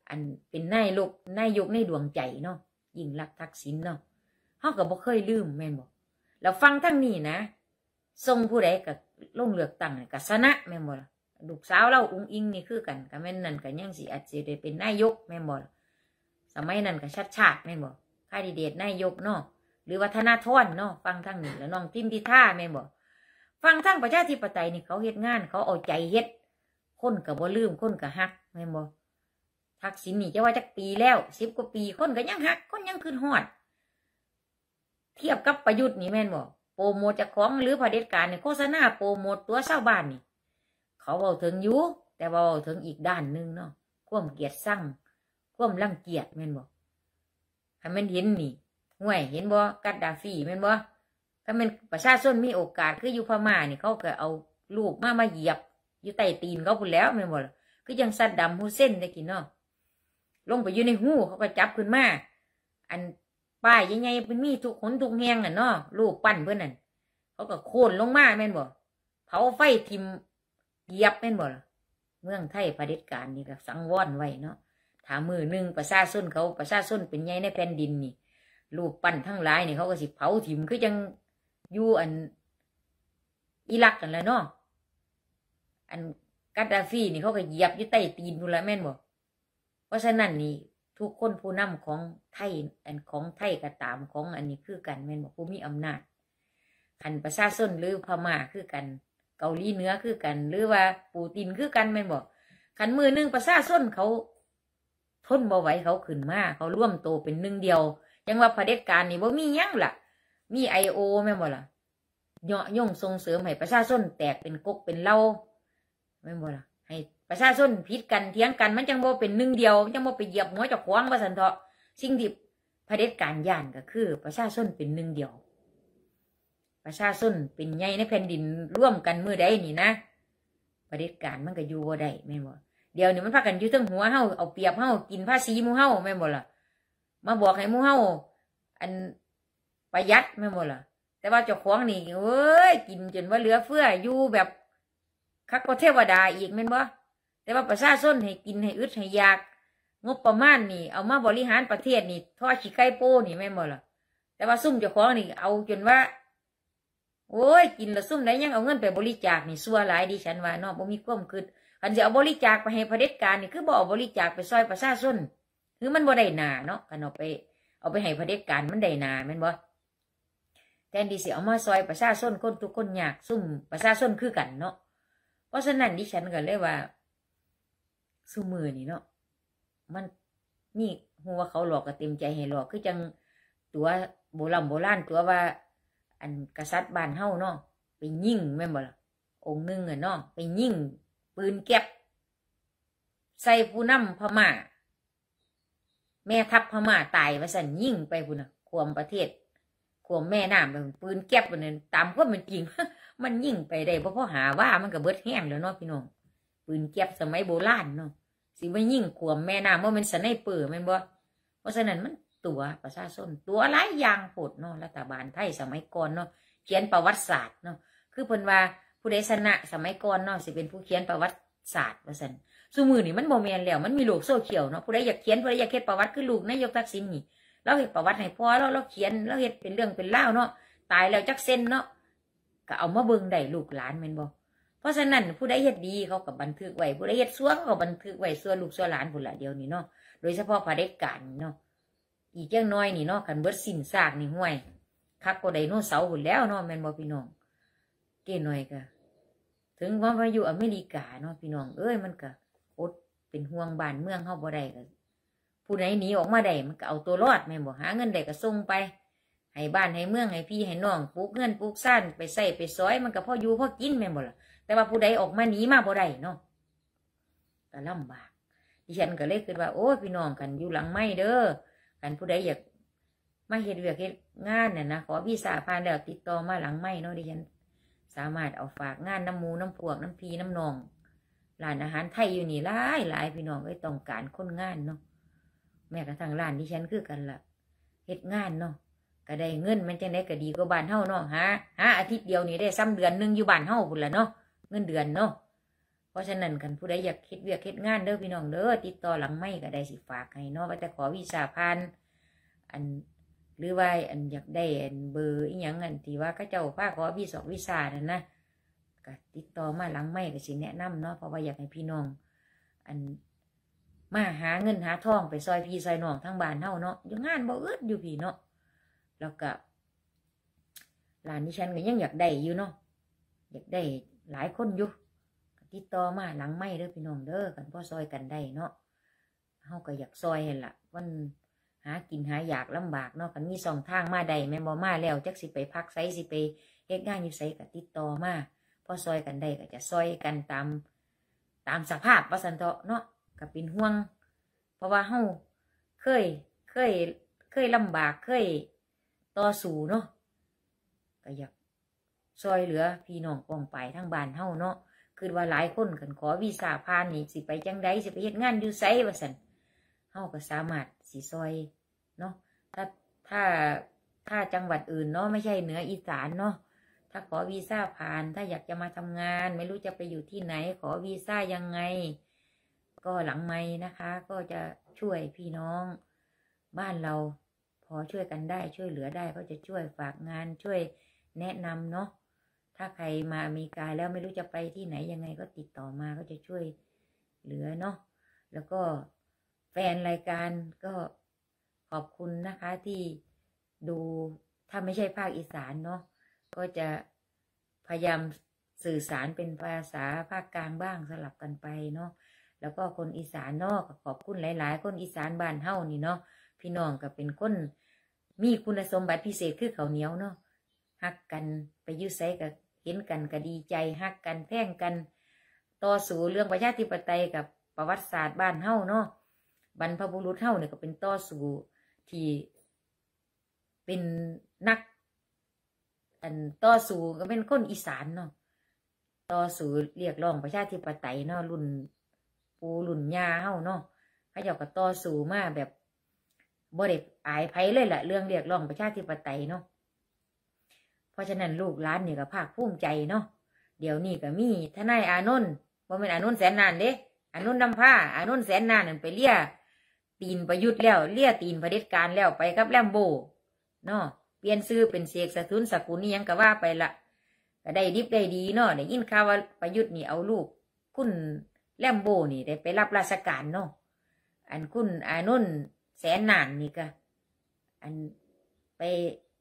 อันเป็นนายลลกนายยกในดวงใจเนาะยิ่งรักทักษิณเนาะเฮากับบ่เคยลืมแม่บอกเราฟังทั้งนี้นะทรงผู้ใดกับลงเลือกตั้งกับชนะแม่บอกลูกสาวเราอุ้งอิงนี่คือกันกับแม่นั่นกันยังสิอาจจะได้เป็นนายกแม่บอกสมัยนั้นก็ชัดชาติแม่บอกครดีเดตนายกเนาะหรือวัฒนาทอนเนาะฟังทั้งนี้แล้วน้องทิมพิท่าแม่บอกฟังทั้งประชาธิปไตยนี่เขาเฮ็ดงาน เขาเอาใจเฮ็ด คนกับบ่ลืมคนกับฮักแม่บอกทักษิณนี่จะว่าจักปีแล้วสิบกว่าปีคนก็ยังฮัก คนยังขึ้นหอด เทียบกับประยุทธ์นี่แม่นบอกโปรโมทจากของหรือพดเด็จการเนี่ยโฆษณาโปรโมทตัวเศร้าบ้านนี่ เขาบอกถึงยุแต่เบาถึงอีกด้านหนึ่งเนาะข่วมเกียรติสั่งความรังเกียจแม่นบอกถ้ามันเห็นนี่ห่วยเห็นบ่ กัดดาฟี่แม่นบ่ถ้ามันประชาชนมีโอกาสคืออยู่พม่านี่เขาก็เอาลูกมามาเหยียบ อยู่ใต้ตีนเขาพูดแล้วแม่นบ่คือยังสัต์ดำหูเส้นได้กินเนาะ ลงไปอยู่ในหูเขาก็จับขึ้นมา อันป้ายยังไงเป็นมีทุกขนทุกแหงน่ะเนาะลูกปั้นเพื่อนนั่นเขาก็โค่นลงมาแม่นบ่เผาไฟทิมเหยียบแม่นบ่เมืองไทยประเด็จการนี่ก็สังวรไว้เนาะถามมือหนึ่งประชาชนเขาประชาชนเป็นไงในแผ่นดินนี่รูปปั้นทั้งหลายเนี่ยเขาก็สิเผาถิ่มคือยังอยู่อันอิรักกันแล้วเนาะอันกาดาฟีนี่เขาก็เหยียบยู่ใต้ตีนดูแลแม่นบ่เพราะฉะนั้นนี่ทุกคนผู้นำของไทย อันของไทยกระตามของอันนี้คือกันแม่นบ่ผู้มีอำนาจขันประชาชนหรือพม่าคือกัน เกาหลีเหนือคือกัน หรือว่าปูตินคือกันแม่นบ่ขันมือหนึ่งประชาชนเขาทนบ่ไหวเขาขึ้นมาเขาร่วมโตเป็นหนึ่งเดียว ยังว่าเผด็จการนี่บ่มียั่งล่ะ มีไอโอแม่บ่ล่ะเยาะย่งส่งเสริม ให้ประชาชนแตกเป็นกกเป็นเล่าแม่บ่ล่ะให้ประชาชนพิดกันเทียงกัน มันจังบ่เป็นหนึ่งเดียวจังบ่ไปเหยียบหัวจะคข้างว่าสันเถาะสิ่งที่เผด็จการย่านก็คือประชาชนเป็นหนึ่งเดียว ประชาชนเป็นใหญ่ในแผ่นดินร่วมกันเมื่อใดนี่นะประเด็จการมันก็อยู่บ่ได้แม่บ่เดี๋ยว นี้มันพากันอยู่ทั้งหัวเฮาเอาเปียบเฮากินภาษีมูเฮาไม่หมดล่ะมาบอกให้มูเฮาอันประหยัดไม่หมดล่ะ แต่ว่าเจ้าของนี่ เอ้ย กินจนว่าเหลือเฟืออยู่แบบคักก็เทวดาอีกแม่นบ่แต่ว่าประชาชนให้กินให้อึดให้อยาก งบประมาณนี่ เอามาบริหารประเทศนี่ทอดขี้ไก่โป้นี่แม่หมดล่ะแต่ว่าซุ่มเจ้าของนี่ เอาจนว่า โอ้ย กินละซุ่มได้ยังเอาเงินไปบริจาคนี่ซัวหลายดิฉันว่าน้อบ่มีความคิดคันจะเอาบริจาคไปให้พระเด็จการนี่คือบอกบริจาคไปซอยประชาชนคือมันบ่ได้นาเนาะกันเอาไปเอาไปให้พระเด็จการมันได้นาแม่นบ่แทนที่สิเอามาซอยประชาชนคนทุกคนยากซุ่มประชาชนคือกันเนาะ เพราะฉะนั้นดิฉันก็เลยว่าสูมือนี่เนาะ มันนี่หัวเขาหลอกก็เต็มใจให้หลอก คือจังตัวโบราณโบราณตัวว่า อันกษัตริย์บ้านเฮาเนาะไปยิ่งแม่นบ่ล่ะองค์นึงอะเนาะไปยิ่งปืนเก็บใส่ผู้นำพม่า แม่ทัพพม่าตายไปาสันยิ่งไปพุ่นขวมประเทศขวมแม่น้ำไปปืนเก็บพุ่นตามก็มันจริงมันยิ่งไปได้เพราะพ่อหาว่ามันก็เบิดแห้งแล้วเนาะพี่น้องปืนเก็บสมัยโบราณเนาะสิมันยิ่งขวมแม่น้ำว่ามันสนไอเปื่อมันบ่เพราะฉะนั้นมันตัวประชาชนตัวหลายอย่างโหดเนาะรัฐบาลไทยสมัยก่อนเนาะเขียนประวัติศาสตร์เนาะคือเพิ่นว่าผู้ใดชนะสมัยก่อนเนาะสิเป็นผู้เขียนประวัติศาสตร์ว่าสันสมือนี่มันโมเมนแล้วมันมีโลกโซเชียลเนาะผู้ใดอยากเขียนผู้ใดอยากเขียนประวัติคือลูกนายกทักษิณนี่เราเห็นประวัติให้พ่อเราเราเขียนเราเห็นเป็นเรื่องเป็นเล่าเนาะตายแล้วจักเส้นเนาะก็เอามาเบิ่งได้ลูกหลานแม่นบ่เพราะฉะนั้นผู้ใดเฮ็ดดีเขากับบันทึกไว้ผู้ใดเฮ็ดซั่วเขาก็บันทึกไว้ซั่วลูกซั่วหลานพุ่นละเดียวนี่เนาะโดยเฉพาะพระเด็กการเนาะอีกจยางน้อยนี่เนาะกันเบิดสิ้นซากนี่ห้วยคักก็ไดโนเสาร์พุ่นแล้วเนาะแม่นบ่พี่น้องเกงหน่อยก็ถึงว่ามาอยู่อเมริกาเนาะพี่น้องเอ้ยมันก็อดเป็นห่วงบ้านเมืองเข้าบ่ได้ก็ผู้ไหนหนีออกมาได้มันก็เอาตัวรอดแม่บอกหาเงินได้ก็ส่งไป ให้บ้าน ให้เมือง ให้พี่ให้น้องปลูกเงินปลูกสั้นไปใส่ไปซอย มันก็พ่ออยู่พ่อกินแม่บอกละแต่ว่าผู้ใดออกมาหนีมาบ่ได้เนาะก่ลำบาก ดิฉันก็เลยคิดว่าโอ้พี่น้องกันอยู่หลังไม่เด้อกันผู้ใดอยากมาเห็ุเวียกเงานเนี่ยนะขอวีซ่าผ่านแล้วติดต่อมาหลังไม่เนาะดิฉันสามารถเอาฝากงานน้ำมูน้ำพวกน้ำพีน้ำนองร้านอาหารไทยอยู่นี่หลายหลายพี่น้องก็ต้องการ คนงานเนาะแม้กระทั่งร้านที่ฉันคือกันละ่ะเฮ็ดงานเนาะก็ได้เงินมันจะได้ก็ดีก็บานเท่าเนาะฮะฮะอาทิตย์เดียวนี่ได้ซ้ำเดือนหนึ่งอยู่บานเท่าคุ่ละเนาะเงินเดือนเนาะเพราะฉะนั้นกันผู้ใดอยากเฮ็ดเวียกเฮ็ดงาน เด้อพี่น้องเด้อติดต่อหลังไม่ก็ได้สิฝากให้เนาะว่าแต่ขอวีซ่าผ่านอันหรือว่าอันอยากได้อันเบอร์อีหยังอันที่ว่าก็เจ้าผ้าขอพี่สอบวิชาเนี่ยนะก็ติดต่อมาหลังไม่ก็สิแนะนำเนาะเพราะว่าอยากให้พี่น้อง อันมาหาเงินหาทองไปซอยพี่ซอยน้องทั้งบ้านเท่าเนาะอยู่งานบ่อึดอยู่พี่เนาะแล้วก็หลานนี่ฉันก็ยังอยากได้อยู่เนาะอยากได้หลายคนอยู่ติดต่อมาหลังไม่เด้อพี่น้องเด้อกันพ่อซอยกันได้เนาะเฮาก็อยากซอยเห็นละวันหากินหาอยากลำบากเนาะกันมีสองทางมาใดแม่บอมา แล้วจักสิ ไปพักไซสิไปเฮ็ดงานอยู่ไซกับติดต่อมาพอซอยกันได้ก็จะซอยกันตามตามสภาพว่าสันเถาะเนาะกับเป็นห่วง เพราะว่าเฮาเคยเคยเคยลำบากเคยต่อสู้เนาะก็อยากซอยเหลือ พี่น้องกองไปทั้งบ้านเฮาเนาะคือว่าหลายคนกันขอวีซ่าผ่านนี่สิ ไปจังไดสิไปเฮ็ดงานอยู่ไซว่าสันเฮาก็สามารถสีซอยเนาะ ถ้าถ้าถ้าจังหวัดอื่นเนาะไม่ใช่เหนืออีสานเนาะ ถ้าขอวีซ่าผ่าน ถ้าอยากจะมาทำงาน ไม่รู้จะไปอยู่ที่ไหน ขอวีซ่ายังไง ก็หลังไม่นะคะ ก็จะช่วยพี่น้องบ้านเรา พอช่วยกันได้ช่วยเหลือได้ก็จะช่วยฝากงาน ช่วยแนะนำเนาะ ถ้าใครมาอเมริกาแล้วไม่รู้จะไปที่ไหนยังไงก็ติดต่อมาก็จะช่วยเหลือเนาะ แล้วก็แฟนรายการก็ขอบคุณนะคะที่ดู ถ้าไม่ใช่ภาคอีสานเนาะ ก็จะพยายามสื่อสารเป็นภาษาภาคกลางบ้างสลับกันไปเนาะ แล้วก็คนอีสานนอกขอบคุณหลายๆ คนอีสานบ้านเฮานี่เนาะ พี่น้องก็เป็นคน มีคุณสมบัติพิเศษ คือเขาเหนียวเนาะฮักกันไปยือไซกับเห็นกันก็ดีใจฮักกันแท่งกัน ต่อสู้เรื่องประชาธิปไตยกับประวัติศาสตร์บ้านเฮาเนาะบรรพบุรุษเท่าเนี่ยก็เป็นต่อสู่ที่เป็นนัก อันต่อสู้ก็เป็นคนอีสานเนาะต่อสู้เรียกร้องประชาธิปไตยเนาะรุ่นปูรุ่นยาเฮาเนาะพระเจ้าก็ต่อสู้มาแบบบ่เด็กอายไผเลยแหละเรื่องเรียกร้องประชาธิปไตยเนาะเพราะฉะนั้นลูกหลานเนี่ยก็ภาคภูมิใจเนาะเดี๋ยวนี้ก็มีทนายอานนท์บ่เป็นอานนท์แสนนานเด้อานนท์นำผ้าอานนท์แสนนานนั่นไปเรียกตีนประยุทธ์แล้วเลี่ยตีนเผด็จการแล้วไปกับแลมโบเนาะเปลี่ยนซื้อเป็นเสกสะทุนสกุลนี่ยังก็ว่าไปละก็ได้ดิบได้ดีเนาะได้ยินข่าวว่าประยุทธ์นี่เอาลูก คุณแลมโบนี่ได้ไปรับราชการเนาะอันคุณอานุนแสนนานนี่ก็อันไป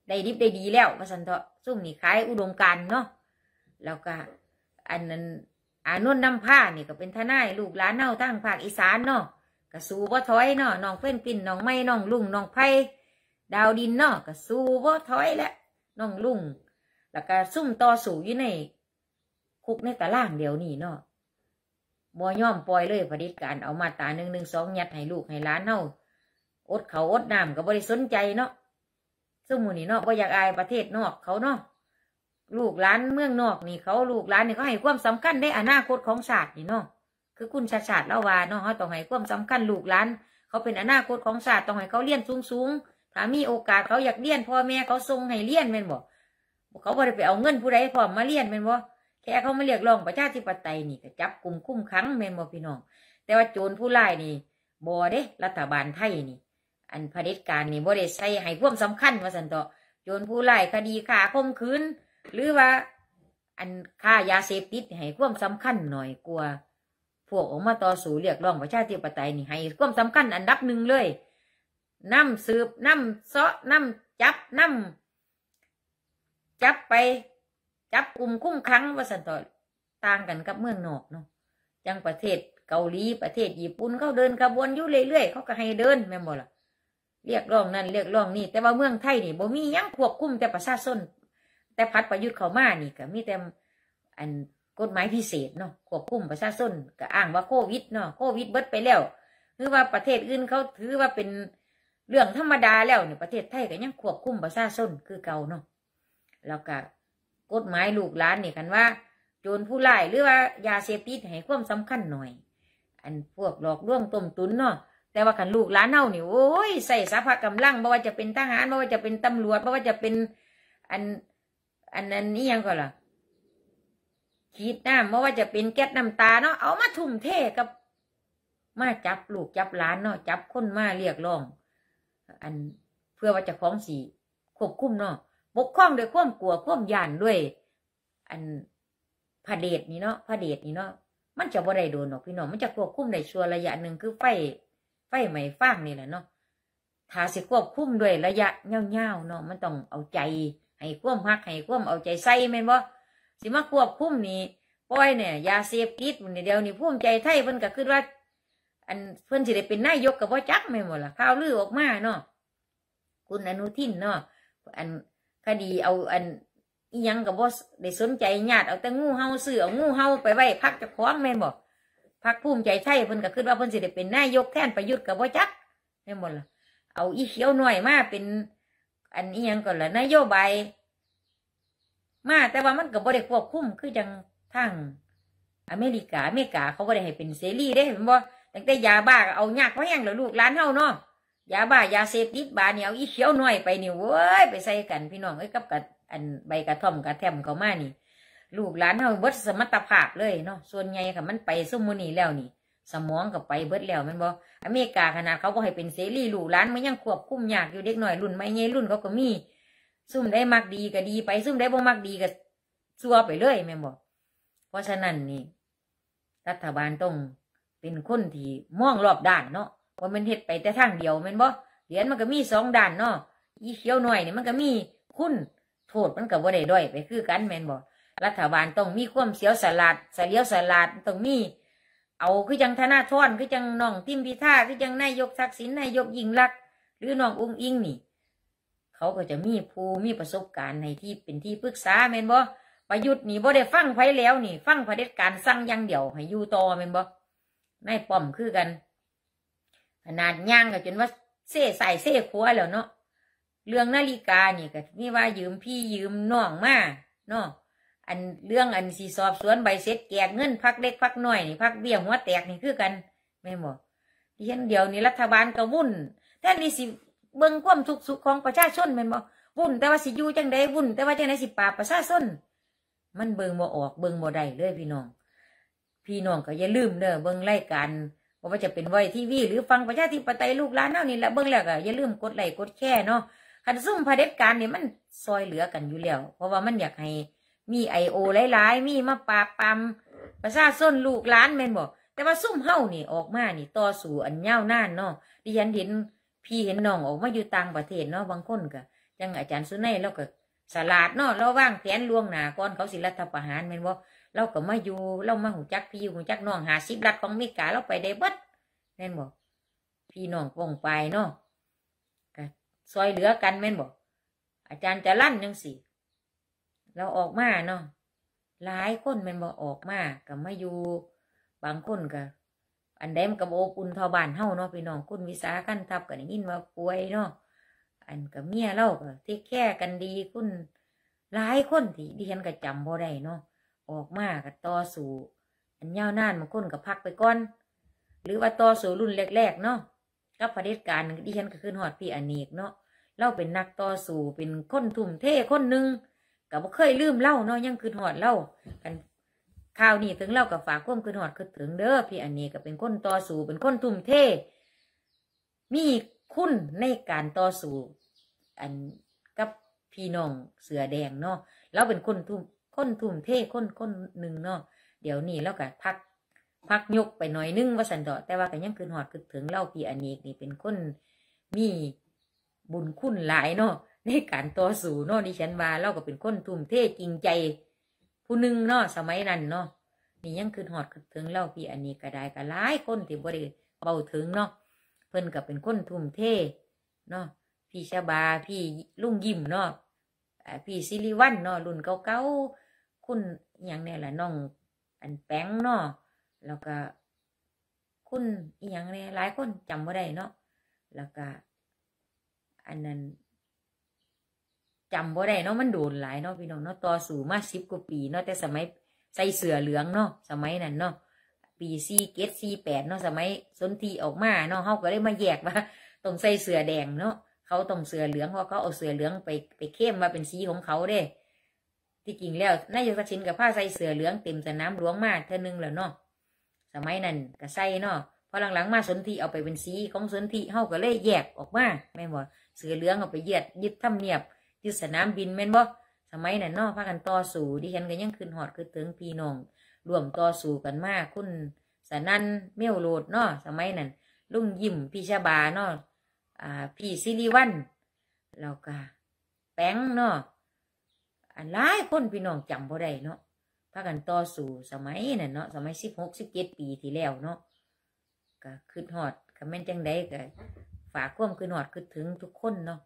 ได้ดิบได้ดีแล้วพระสันเถาะซุ่มนี่ขายอุดมการเนาะแล้วก็ อันนั้นอานุนนำผ้านี่ ก็เป็นทนายลูกหลานเน่าตั้งภาคอีสานเนาะกระสูบ่ถอยเนาะน้องเฟ้นปิ่นน้องไม่น้องลุงน้องไพ่ดาวดินเนาะกระสูบ่ถอยและน้องลุงแล้วก็ซุ่มต่อสู้อยู่ในคุกในตะล่างเดี๋ยวนี้เนาะบอย่อมปล่อยเลยปริษการเอามาตาหนึ่งหนึ่งสองยัดให้ลูกให้ล้านเน่าอดเขาอดน้ำก็บริสนใจเนาะซ่มุนี่เนาะบ่อยากอายประเทศนอก เขาเนาะลูกล้านเมืองนอกนี่เขาลูกล้านนี่เขาให้ความสำคัญได้อนาคตของชาตินี่เนาะคือคุณชาชาติเล่าว่าน้องเขาต้องให้ความสำคัญลูกหลาน เขาเป็นอนาคตของชาติต้องให้เขาเรียนสูงๆถ้ามีโอกาสเขาอยากเรียนพ่อแม่เขาส่งให้เรียนเม็นบอกเขาบ่ได้ไปเอาเงินผู้ใดพร้อมมาเรียนเม็นบ่แค่เขาไม่เรียกร้องประชาธิปไตยนี่ก็จับกลุ่มคุ้มขังเม็นบ่พี่น้อง แต่ว่าโจรผู้ร้ายนี่บ่เด้รัฐบาลไทยนี่ อันเผด็จการนี่บ่ได้ใส่ให้ความสำคัญว่าสันตอโจรผู้ร้ายคดีฆ่าคมคืนหรือว่า อันฆ่ายาเสพติดให้ความสำคัญหน่อยกลัวพวกออกมาต่อสู้เรียกร้องประชาธิปไตยนี่ให้ความสำคัญ อันดับหนึ่งเลยนำสืบนำเสาะนำ จับนำ จับไป จับกลุ่มคุ้มครั้งว่าสันต่อต่างกันกับเมืองนอกเนาะยังประเทศเกาหลีประเทศญี่ปุ่นเขาเดินขบวน อยู่ เรื่อยๆเขาก็ให้เดินแม่บอกล่ะเรียกร้องนั่นเรียกร้องนี่แต่ว่าเมืองไทยนี่บ่มียังควบคุมแต่ประชาชนแต่พัดประยุทธ์เขามานี่ก็มีแต่อันกฎหมายพิเศษเนาะควบคุมประชาชนก็อ้างว่าโควิดเนาะโควิดเบิดไปแล้ว หรือว่าประเทศอื่นเขาถือว่าเป็นเรื่องธรรมดาแล้วเนี่ยประเทศไทยก็ยังควบคุมประชาชนคือเก่าเนาะแล้วก็กฎหมายลูกหลานนี่กันว่า โจรผู้ไล่หรือว่ายาเสพติดให้ความสำคัญหน่อย อันพวกหลอกลวงต้มตุนเนาะแต่ว่าขันลูกหลานเน่านี่ยโอ้ยใส่สาภากำลังไม่ว่าจะเป็นทหารไม่ว่าจะเป็นตำรวจไม่ว่าจะเป็นอัน อันนั้นนี่ยังก็ล่ะคีดน้ำไม่ว่าจะเป็นแก๊สน้ำตาเนาะเอามาทุ่มเทกับมาจับลูกจับหลานเนาะจับคนมาเรียกร้อง อันเพื่อว่าจะคล้องสีควบคุมเนาะบกคล้องด้วยควบกลัวควบยานด้วย อันพระเดชนี่เนาะพระเดชนี่เนาะมันจะบ่ได้โดนหรอก พี่น้องมันจะควบคุมได้ชัวระยะหนึ่งคือไฟ ไฟไหม้ฟางนี่แหละเนาะถ้าสิควบคุมด้วยระยะเงี้ยๆเนาะมันต้องเอาใจให้ควบมหักให้ควบเอาใจใส่แม่นบ่สิมาควบคุมนี่ปล่อยเนี่ยยาเสพติดนเดี๋ยวนี้พุ่มใจไทยเพิ่นก็คือว่า อันเพิ่นสิได้เป็นนายกกับว่าจักไม่หมดละข่าวลือออกมาเนาะคุณอนุทินเนาะอันคดีเอาอันยังกับว่าได้สนใจญาติ เอาแต่งูเห่าเสือเอางูเห่าไปไว้พักจะคล้องแม่หบอกพักภูมิใจไทยเพิ่นก็ขึ้นว่าเพิ่นสิได้เป็นนายกแทนประยุทธ์กับว่าจักไม่หมดละเอาอีเขียวหน่อยมาเป็น อันนี้ยังก่อนละนโยบายมา แต่ว่ามันกับบริควบคุมคือยังทั้งอเมริกา อเมริกาเขาบ็ได้ให้เป็นเสรีได้เห็นบ่ตั้งแต่ยาบ้าเอายากมาอย่างแล้วลูกร้านเฮาเนาะยาบ้า ยาเสพติดบาเนี่ยเอาอีเขียวหน่อยไปนี่เว้ยไปใส่กันพี่น้องไอ้กับกับอันใบกระท่อมกระแทมเขามา นี่ ลูกหลานเฮาเบิดสมรรถภาพ เลยเนาะส่วนใหญ่ค่ะมันไปสมุนีแล้วนี่ สมองกับไปเบิดแล้วมันบอกอเมริกาขนาดเขาก็ให้เป็นเสรีลูกหลานมันยังควบคุมยาก อยู่เด็กหน่อยรุ่นไม่เงี้รุ่นเขาก็มีซุ่มได้มักดีก็ดีไปซุ่มได้บ่มักดีก็ซัวไปเลยแม่บอกเพราะฉะนั้นนี่รัฐบาลต้องเป็นคนที่มองรอบด้านเนาะว่ามันเห็ดไปแต่ทางเดียวแม่นบกเหรียญมันก็มีสองด้านเนาะอีเขียวหน่อยนี่มันก็มีคุณโทษมันก็บ่ได้ด้วยไปคือกันแม่นบกรัฐบาลต้องมีความเสียวสลัดเสียวสลัดต้องมี เอาคือจังธนาทอนคือจังน้องทิมพิธาคือจังนายกทักษิณนายกยิงลักษณ์หรือน้องอุ้งอิงนี่เขาก็จะมีผู้มีประสบการณ์ในที่เป็นที่ปรึกษาเมนบอประยุทธ์นี่บอได้ฟังไผแล้วนี่ ฟังเด็จการสั่งยังเดียว ให้ยูต่อเมนบ่นาป้อมคือกัน ขนาดย่างก็จนว่าเซ่ใส่เซ่ขัวแล้วเนาะเรื่องนาฬิกานี่ก็นี่ว่ายืมพี่ยืมน้องมาเนาะอัน เรื่องอันสีสอบสวนใบเสร็จแกก เงินพักเล็กพักน้อยนี่พักเบี้ยหัวแตกนี่คือกันแม่บบกที่เห็นเดียวนี้รัฐบาลก็วุ่น แท่นี่สิเบิ่งความทุกขสุขของประชาชนแม่นบ่วุ่น แต่ว่าสิอยู่จังไดวุ่น แต่ว่า จังไดสิปราบประชาชนมันเบิ่งบ่ออกเบิ่งบ่ได้เลย พี่น้อง พี่น้องก็อย่าลืมเด้อเบิ่งไล่กันบ่ว่าจะเป็นไว้ทีวีหรือฟังประชาธิปไตยลูกหลานเฮานี่แหละเบิ่งแล้วก็อย่าลืมกดไลค์กดแชร์เนาะคันซุ่มเผด็จการนี่มันซอยเหลือกันอยู่แล้วเพราะว่ามันอยากให้ มีไอโอไลไลๆมีมาปราบปามประชาชนลูกหลานแม่นบ่แต่ว่าซุ่มเฮานี่ออกมานี่ ต่อสู่อันเยาวนานเนาะดิฉันเห็นพี่เห็นน้องออกมาอยู่ต่างประเทศเนาะบางคนก็ยังอาจารย์สุนัยเราก็ สลาดเนาะเราว่างแผนล่วงหนาก่อน เขาศิรธรรมหารเม่นบ่เราก็มาอยู่เรามาหูจักพี่หูจักน้องหาสิบรัดของมีกาเราไปได้บัดแม่นบอกพี่น้องปองไปเนาะก็ซอยเหลือกันแม่นบอกอาจารย์จะลั่นยังสิเราออกมาเนาะหลายคนแม่นบอกออกมาก็มาอยู่บางคนก็อันเดมกับโอปุนทอบานเฮาเนาะพี่น้องคุณวิสาขั้นทับกันยินมาป่วยเนาะอันกับเมียเล่าก็ที่แค่กันดีคุณหลายคนที่ดิฉันก็จำบ่ได้เนาะออกมากับต่อสู่อันเยาวนานบาคุนก็พักไปก่อน หรือว่าต่อสู่รุ่นแรกๆ เนาะกับประเด็จการดิฉันก็ขึ้นหอดพี่อเนกเนาะเล่าเป็นนักต่อสู่เป็นคนทุ่มเทคนหนึ่งกับ่เคยลืมเล่าเนาะยังขึ้นหอดเล่ากันข่าวนี้ถึงเล่ากับฝากก้มคืนหอดคือถึง เด้อพี่อันนี้ก็เป็นคนต่อสู้เป็นคนทุ่มเทมีคุณในการต่อสู้อันกับพี่น้องเสือแดงเนาะเราเป็นคนทุ่มคนทุ่มเทคนคนหนึ่งเนาะเดี๋ยวนี้แล้วก็พักพักยกไปหน่อยนึงว่าสันดอแต่ว่าก็ยังคืนหอดคือถึงเล่าพี่อันนี้นี่เป็นคนมีบุญคุณหลายเนาะในการต่อสู้เนาะดิฉันว่าเราก็เป็นคนทุ่มเทจริงใจู้หนึ่งเนาะสมัยนั้นเนาะนี่ยังคือหอดถึงเล่าพี่ อันนี้ก็ได้ก็หลายคนที่บริเบาถึงเนาะเพิ่นก็เป็นคนทุ่มเทเนาะพี่ชาบาพี่ลุงยิ้มเนาะพี่ซิริวันเนาะรุ่นเก่าๆคุณอย่างเนี่ยแหละน้อง อันแป้งเนาะแล้วก็ คุณอย่างเนี่ยหลายคนจำไม่ได้เนาะแล้วก็ อันนั้นจำบ่ได้เนาะมันโดนหลายเนาะพี่น้องเนาะต่อสู่มาสิบกว่าปีเนาะแต่สมัยใส่เสือเหลืองเนาะสมัยนั้นเนาะปีซีเกตซีแปดเนาะสมัยสนทีออกมาเนาะเขาก็เลยมาแยกว่าต้องใส่เสือแดงเนาะเขาต้องเสือเหลืองเพราะเขาเอาเสือเหลืองไปไปเข้มมาเป็นสีของเขาเด้ ที่จริงแล้วนายกทกินกับผ้าใส่เสือเหลืองเต็มสนามหลวงมาเท่านึงแล้วเนาะสมัยนั้นก็ใส่เนาะพอหลังๆ มาสนธิเอาไปเป็นสีของสนธิเขาก็เลยแยกออกมาไม่หมดเสือเหลืองเอาไปเหยียด ยึดทำเนียบทย่สนามบินแม่นบ่ สมัยนั้นนอพากันต่อสู้ดิฉันก็ยังคืนหอดคือถิงพี่น้องรวมต่อสู้กันมากคุณสนั่นเมี่ยวโหลดนอสมัยนั้นลุงยิ้มพี่ชาบานาอ่าพี่ซิริวันแล้วก็แป้งนออันหลายคนพี่น้องจำบ่ได้เนาะพากันต่อสู้สมัยนั่นเนาะ สมัยสิบหกสิบเจ็ดปีที่แล้วเนาะก็คืนหอดก็แม่นจังได้ก็ฝากความคืนหอดคือถึงทุกคนเนาะ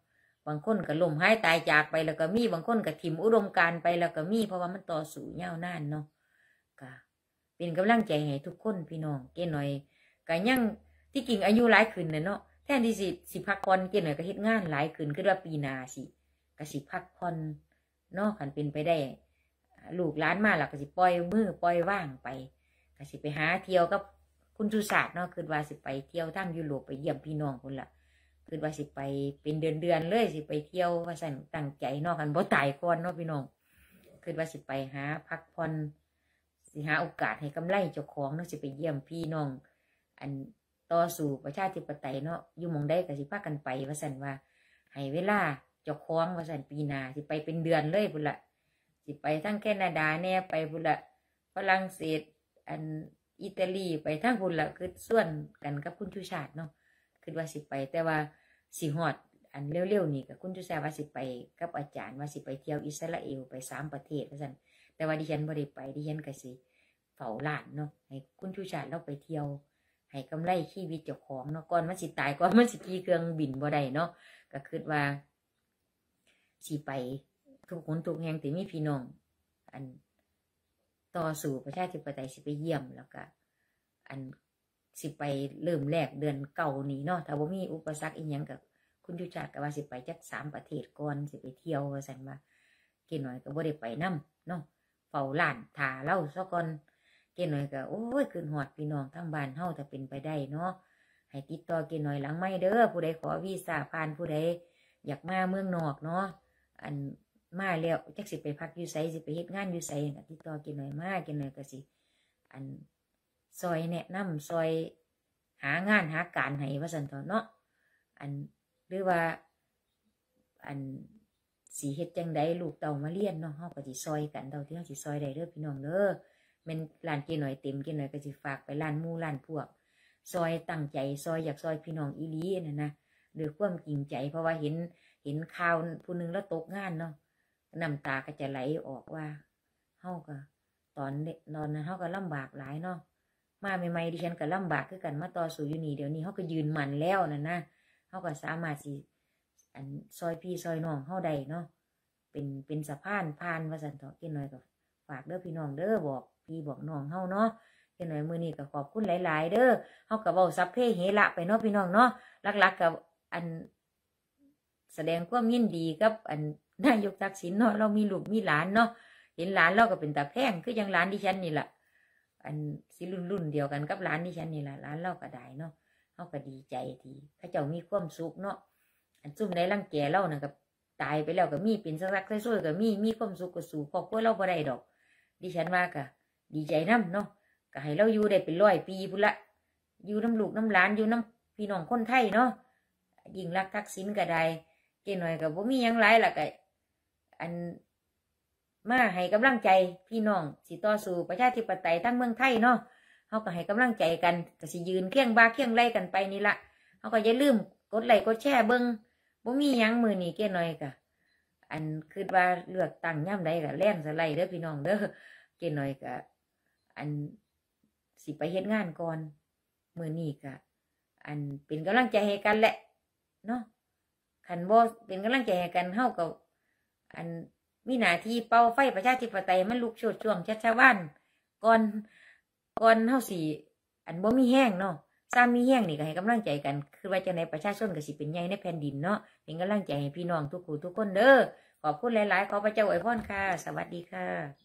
บางคนก็ล่มหายตายจากไปแล้วก็มีบางคนก็ถิ่มอุดมการไปแล้วก็มี เพราะว่ามันต่อสู้ยาวนานเนาะก็เป็นกำลังใจให้ทุกคนพี่น้อง เก์หน่อยก็ยังที่กิ่งอายุหลายขึ้นเนาะแทนที่สิสิพักผ่อนเก์หน่อยก็เฮ็ดงานหลายขึ้นคือว่าปีนาสิก็สิพักผ่อนเนาะขันเป็นไปได้ลูกล้านมาแล้วก็สิปล่อยมือปล่อยว่างไปก็สิไปหาเที่ยวกับคุณชูศาสตร์เนาะคือว่าสิไปเที่ยวท่้มยุโรปไปเยี่ยมพี่น้องคนละคือว่าสิไปเป็นเดือนเดือนเลย สิไปเที่ยว ว่าสั่นตั้งใจนอกกันบ่ตายก่อนเนาะพี่น้องคือว่าสิไปหาพักผ่อนสิหาโอกาสให้กำไรเจ้าของเนาะสิไปเยี่ยมพี่น้อง อันต่อสู่ประชาธิปไตยเนาะอยู่มองได้กับสิพักันไป ว่าสั่นว่า ให้เวลาเจ้าของว่าสั่นปีนาสิไปเป็นเดือนเลยพุ่นละสิไปทั้งแคนาดาแน่ไปพุ่นละฝรั่งเศสอันอิตาลีไปทั้งพุ่นละคือส่วนกันกับคุณชูชาติเนาะคือว่าสิไป แต่ว่าสิหอดอันเร็วๆนี่กับคุณจูแซว่าสิไปกับอาจารย์ว่าสิไปเที่ยว อิสราเอลไปสามประเทศว่สันแต่ว่าดิฉันบริดไปดิฉันก็สิเฝ้าลลานเนาะให้คุณจูชาเราไปเที่ยวให้กำไรขี้วิเจ้ของเนาะก่อนมันสิตายก่อนมันสิขี่เครื่องบินบ่ได้เนาะก็คือว่า สิไป ทุกคนทุกแห่งแต่มีพี่น้อง อันต่อสู่ประชาธิปไตยสิไปเยี่ยมแล้วก็อันสิไปเริ่มแรกเดือนเก่านี้เนาะถ้าว่ามีอุปสรรคอีกอย่างกับคุณยุชาติก็ว่าสิไปจักสามประเทศก่อนสิไปเที่ยวสันมาเกณฑ์หน่อยก็บ่ได้ไปน่าเนาะเฝ้าหลานถาเล่าซะก่อนเกณฑ์หน่อยก็โอ้ยคืนหอดพี่น้องทั้งบ้านเฮาถ้าเป็นไปได้เนาะให้ติดต่อเกณฑ์หน่อยหลังไม่เด้อผู้ใดขอวีซ่าผ่านผู้ใดอยากมาเมืองนอกเนาะอันมาแล้วจักสิไปพักอยู่ไสสิไปเฮ็ดงานอยู่ไสติดต่อเกณฑ์หน่อยมาเกณฑ์หน่อยก็สิ อันซอยแนะนำซอยหางาน หาการให้ว่าสันตอนเนาะ อันหรือว่า อันสีเฮ็ดจังได ลูกเต่ามาเลี้ยนเนาะเฮาก็จะซอยกันเต่าที่เฮาจะซอยได้เด้อพี่น้องเด้อแมันร้านกินหน่อยเต็มกินหน่อยก็จะฝากไปร้านมู่ร้านพวก ซอยตั้งใจซอยอยากซอยพี่น้องอีลีนะ่นนะด้วยความจริงใจ เพราะว่าเห็นเห็นข่าวผู้นึงแล้วตกงานเนาะ น้ำตาก็จะไหลออกว่าเฮาก็ ตอนเด็กนอนเฮาก็ลำบากหลายเนาะมาใหม่ๆดิฉันก็ลำบากคือกันมาต่อสู้อยู่นี่เดี๋ยวนี้เขาก็ยืนมันแล้วนะนะเขาก็สามารถสิอันซอยพี่ซอยน้องเขาใดเนาะเป็นเป็นสะพานพานว่าสันตอกินหน่อยก็ฝากเด้อพี่น้องเด้อบอกพี่บอกน้องเ้าเนาะกินหน่อยมือนี่ก็ขอบคุณหลายๆเด้อเขาก็บเบาซับเพ่เฮละไปเนาะพี่น้องเนาะรัก ๆกับอันแสดงความยินดีกับ อันนายกทักษิณเนาะเรามีลูกมีหลานเนาะเห็นหลานเราก็เป็นตาแพงคือยังหลานดิฉันนี่แหละอันสิรุ่นรุ่นเดียวกันกับร้านที่ฉันนี่แหละร้านเล่าก็ไดยเนาะเขาก็ดีใจทีพระเจ้ามีความสุขเนาะอันซุ่มในร่างแก่เล่านะกับตายไปแล้วก็มีเป็นสักรักใส่้วยก็มีมีความสุขก็สู่ครอบครัวเราบ่ได้ดอกดิฉันว่ากะดีใจน้ำเนาะก็ให้เราอยู่ได้เป็นร้อยปีพุ่ละอยู่น้ำลูกน้ำหลานอยู่น้ำพี่น้องคนไทยเนาะยิ่งรักทักษิณก็ได้เจหน่อยกับบ่มียังไรล่ะก็อันมาให้ กำลังใจพี่น้อง สิต่อสู่ประชาธิปไตยทั้งเมืองไทย เนาะเขาก็ ให้ กำลังใจกันก็สิยืน เคียงบ้าเคียงไล่กันไปนี่ละ เขาก็อย่าลืมกดไลค์กด แชร์เบิ้งบ่มียังมือนีเกี้ยน้อยกะอันคือว่า เลือกตั้งย่ำใดกะแล่นสไลเด้อพี่น้องเด้อเกี้ยน้อยกะอันสิไปเฮ็ดงานก่อน มือนีกะ อันเป็นกำลังใจให้กันแหละเนาะขันบ่เป็นกำลังใจให้กันเขากับอันมีหน้าที่เป่าไฟประชาธิปไตยมันลุกโชดช่วง ชัชวันก่อนก่อนเท่าสี่อันบ่มีแห้งเนาะซ้ำมีแห้งนี่ก็ ให้กำลังใจกัน คือว่าจะในประชาชนก็สิ เป็นใหญ่ใน แผ่นดินเนาะเป็นกำลังใจให้พี่น้องทุกคู่ทุกคนเด้อขอบคุณหลายๆขอพระเจ้าอวยพรค่ะ สวัสดีค่ะ